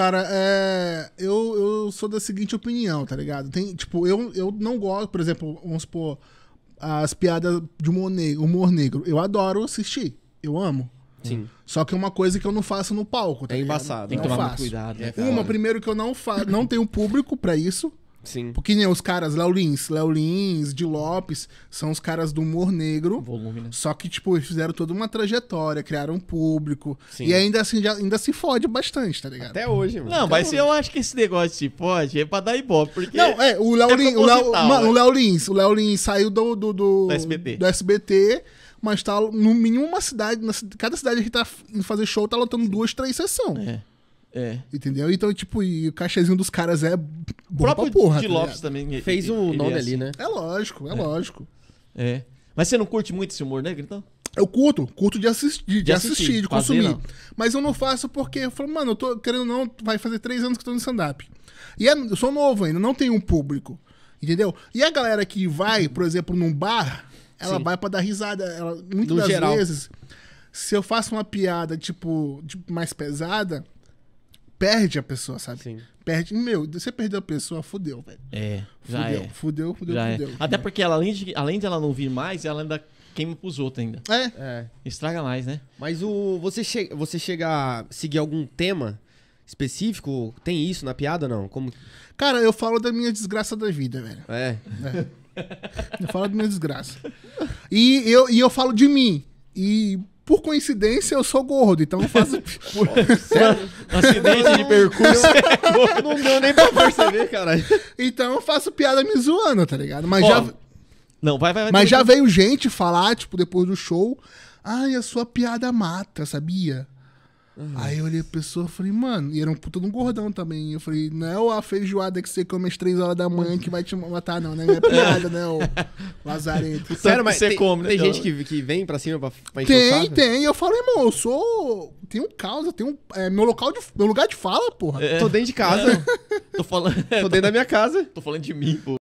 Cara, é, eu, eu sou da seguinte opinião, tá ligado? Tem, tipo, eu, eu não gosto, por exemplo, vamos supor, as piadas de humor negro, humor negro. Eu adoro assistir, eu amo. Sim. Só que é uma coisa que eu não faço no palco. Tá é embaçado. Né? Tem que tomar faço. cuidado. Né, uma, primeiro que eu não faço, não tenho público para isso. Sim. Porque né, os caras, Leolins, Leolins, de Lopes, são os caras do humor negro. Volume, né? Só que, tipo, eles fizeram toda uma trajetória, criaram um público. Sim. E ainda assim, já, ainda se fode bastante, tá ligado? Até hoje, mano. Não, Até mas hoje. eu acho que esse negócio se fode é pra dar ibope, porque... Não, é, o Leolins, é, é o, Leolins mano, o Laulins, o saiu do... Do, do, do SBT. Do SBT mas tá no mínimo uma cidade, cada cidade que tá em fazer show tá lotando duas, três sessões. É. É. Entendeu? Então, tipo, e o cachezinho dos caras é bom pra porra. O tá Lopes também. Fez o um é nome é assim. ali, né? É lógico, é, é, lógico. É. Mas você não curte muito esse humor negro, então? Eu curto, curto de assistir, de, de assistir, assistir, de consumir. Não. Mas eu não faço porque eu falo, mano, eu tô querendo não, vai fazer três anos que eu tô no stand-up. E é, eu sou novo ainda, não tenho um público. Entendeu? E a galera que vai, por exemplo, num bar, ela Sim. vai para dar risada. Ela, muitas no das geral. vezes, se eu faço uma piada, tipo, tipo mais pesada, perde a pessoa, sabe? Sim. Perde. Meu, você perdeu a pessoa, fudeu, velho. É. Já fudeu, é. fudeu, fudeu, já é. fudeu. É. Até porque ela, além, de, além de ela não vir mais, ela ainda queima pros outros ainda. É. é. Estraga mais, né? Mas o. Você, che você chega a seguir algum tema específico? Tem isso na piada ou não? Como... Cara, eu falo da minha desgraça da vida, velho. É. é. Eu falo da minha desgraça. E eu, e eu falo de mim. E por coincidência, eu sou gordo, então eu faço. Sério? Acidente de percurso. Não deu nem pra perceber, caralho. Então eu faço piada me zoando, tá ligado? Mas Ó, já. Não, vai, vai, vai. Mas já veio gente falar, tipo, depois do show. Ai, a sua piada mata, sabia? Uhum. Aí eu olhei a pessoa e falei, mano, e era um puta de um gordão também. Eu falei, não é a feijoada que você come às três horas da manhã que vai te matar, não, né? Não é piada, né, o lazarento. Sério, mas você tem, come, né? Tem então... gente que, que vem pra cima pra, pra Tem, tem. Eu falo, irmão, eu sou. um causa, tenho. É, meu, local de, meu lugar de fala, porra. É. Tô dentro de casa. É. Tô falando. É, tô dentro da minha casa. Tô falando de mim, pô.